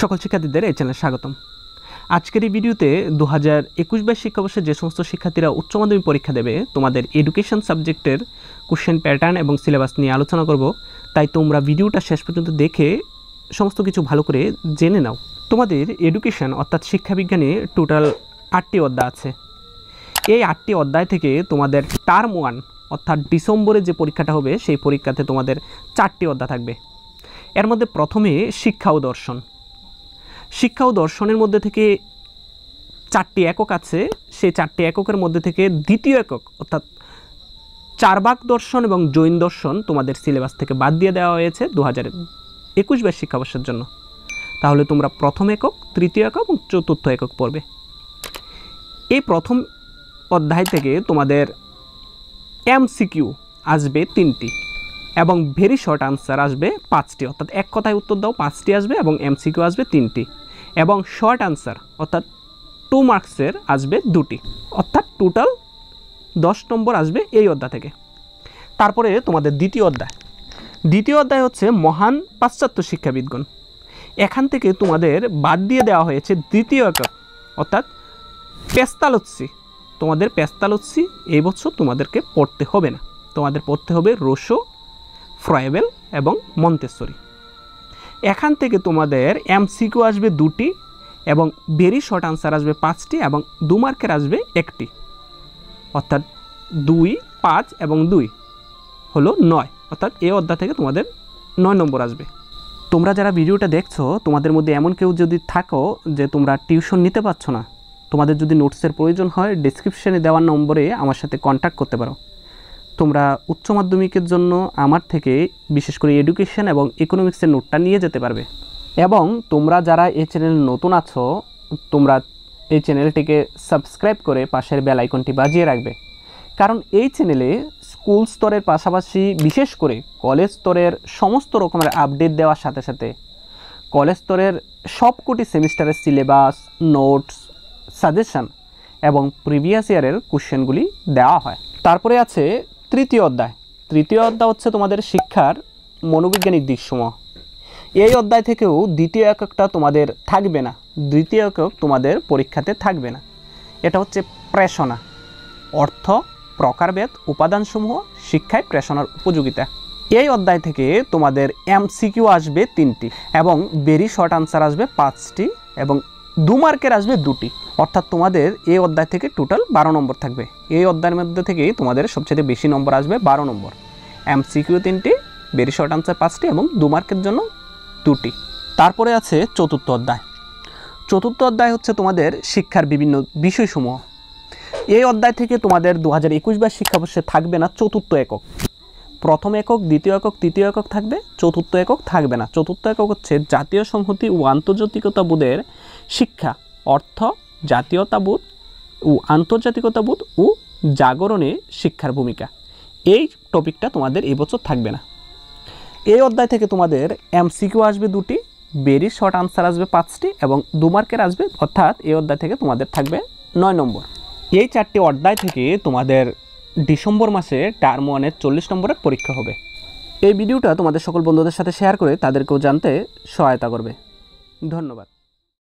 সকল শিক্ষার্থীদের এই চ্যানেলে স্বাগতম আজকের এই ভিডিওতে দু হাজার একুশ বাইশ শিক্ষাবর্ষে যে সমস্ত শিক্ষার্থীরা উচ্চ মাধ্যমিক পরীক্ষা দেবে তোমাদের এডুকেশন সাবজেক্টের কোশ্চেন প্যাটার্ন এবং সিলেবাস নিয়ে আলোচনা করব তাই তোমরা ভিডিওটা শেষ পর্যন্ত দেখে সমস্ত কিছু ভালো করে জেনে নাও তোমাদের এডুকেশন অর্থাৎ শিক্ষাবিজ্ঞানে টোটাল আটটি অধ্যায় আছে এই আটটি অধ্যায় থেকে তোমাদের টার্ম ওয়ান অর্থাৎ ডিসেম্বরে যে পরীক্ষাটা হবে সেই পরীক্ষাতে তোমাদের চারটি অধ্যায় থাকবে এর মধ্যে প্রথমে শিক্ষা ও দর্শন শিক্ষা ও দর্শনের মধ্যে থেকে চারটি একক আছে সেই চারটি এককের মধ্যে থেকে দ্বিতীয় একক অর্থাৎ চারবাক দর্শন এবং জৈন দর্শন তোমাদের সিলেবাস থেকে বাদ দিয়ে দেওয়া হয়েছে দু হাজার একুশ বাইশ শিক্ষাবর্ষের জন্য তাহলে তোমরা প্রথম একক তৃতীয় একক এবং চতুর্থ একক পড়বে এই প্রথম অধ্যায় থেকে তোমাদের এমসিকিউ আসবে তিনটি এবং ভেরি শর্ট আনসার আসবে পাঁচটি অর্থাৎ এক কথায় উত্তর দাও পাঁচটি আসবে এবং এমসিকিউ আসবে তিনটি এবং শর্ট আনসার অর্থাৎ টু মার্কসের আসবে দুটি অর্থাৎ টোটাল দশ নম্বর আসবে এই অধ্যায় থেকে তারপরে তোমাদের দ্বিতীয় অধ্যায় দ্বিতীয় অধ্যায় হচ্ছে মহান পাশ্চাত্য শিক্ষাবিদগণ এখান থেকে তোমাদের বাদ দিয়ে দেওয়া হয়েছে দ্বিতীয় একক অর্থাৎ পেস্তালুৎসি তোমাদের পেস্তালুৎসি এই বছর তোমাদেরকে পড়তে হবে না তোমাদের পড়তে হবে রোসো ফ্রয়েবেল এবং মন্তেশ্বরী এখান থেকে তোমাদের এমসিকিউ আসবে দুটি এবং ভেরি শর্ট আনসার আসবে পাঁচটি এবং দু মার্কের আসবে একটি অর্থাৎ দুই পাঁচ এবং দুই হলো নয় অর্থাৎ এ অধ্যায় থেকে তোমাদের নয় নম্বর আসবে তোমরা যারা ভিডিওটা দেখছো তোমাদের মধ্যে এমন কেউ যদি থাকো যে তোমরা টিউশন নিতে পারছো না তোমাদের যদি নোটসের প্রয়োজন হয় ডিসক্রিপশানে দেওয়ার নম্বরে আমার সাথে কন্ট্যাক্ট করতে পারো তোমরা উচ্চ মাধ্যমিকের জন্য আমার থেকে বিশেষ করে এডুকেশন এবং ইকোনমিক্সের নোটটা নিয়ে যেতে পারবে এবং তোমরা যারা এই চ্যানেল নতুন আছো তোমরা এই চ্যানেলটিকে সাবস্ক্রাইব করে পাশের বেলাইকনটি বাজিয়ে রাখবে কারণ এই চ্যানেলে স্কুল স্তরের পাশাপাশি বিশেষ করে কলেজ স্তরের সমস্ত রকমের আপডেট দেওয়ার সাথে সাথে কলেজ স্তরের সবকটি সেমিস্টারের সিলেবাস নোটস সাজেশন এবং প্রিভিয়াস ইয়ারের কোশ্চেনগুলি দেওয়া হয় তারপরে আছে তৃতীয় অধ্যায় তৃতীয় অধ্যায় হচ্ছে তোমাদের শিক্ষার মনোবৈজ্ঞানিক দিকসমূহ এই অধ্যায় থেকেও দ্বিতীয় এককটা তোমাদের থাকবে না দ্বিতীয় একক তোমাদের পরীক্ষাতে থাকবে না এটা হচ্ছে প্রেষণা অর্থ প্রকারভেদ উপাদানসমূহ শিক্ষায় প্রেষণার উপযোগিতা এই অধ্যায় থেকে তোমাদের এমসিকিউ আসবে তিনটি এবং বেরি শর্ট আনসার আসবে পাঁচটি এবং দু মার্কের আসবে দুটি অর্থাৎ তোমাদের এই অধ্যায় থেকে টোটাল বারো নম্বর থাকবে এই অধ্যায়ের মধ্যে থেকেই তোমাদের সবচেয়ে বেশি নম্বর আসবে বারো নম্বর এম সিকিউ তিনটি বেরি শর্ট আনসার পাঁচটি এবং দু মার্কের জন্য দুটি তারপরে আছে চতুর্থ অধ্যায় চতুর্থ অধ্যায় হচ্ছে তোমাদের শিক্ষার বিভিন্ন বিষয়সমূহ এই অধ্যায় থেকে তোমাদের দু হাজার একুশ বা শিক্ষাবর্ষে থাকবে না চতুর্থ একক প্রথম একক দ্বিতীয় একক তৃতীয় একক থাকবে চতুর্থ একক থাকবে না চতুর্থ একক হচ্ছে জাতীয় সংহতি ও আন্তর্জাতিকতাবোধের শিক্ষা অর্থ জাতীয়তাবোধ ও আন্তর্জাতিকতাবোধ ও জাগরণে শিক্ষার ভূমিকা এই টপিকটা তোমাদের এবছর থাকবে না এই অধ্যায় থেকে তোমাদের এমসিকিউ আসবে দুটি বেরি শর্ট আনসার আসবে পাঁচটি এবং দু মার্কের আসবে অর্থাৎ এই অধ্যায় থেকে তোমাদের থাকবে নয় নম্বর এই চারটি অধ্যায় থেকে তোমাদের ডিসেম্বর মাসে টার্ম ওয়ানের চল্লিশ নম্বরের পরীক্ষা হবে এই ভিডিওটা তোমাদের সকল বন্ধুদের সাথে শেয়ার করে তাদেরকেও জানতে সহায়তা করবে ধন্যবাদ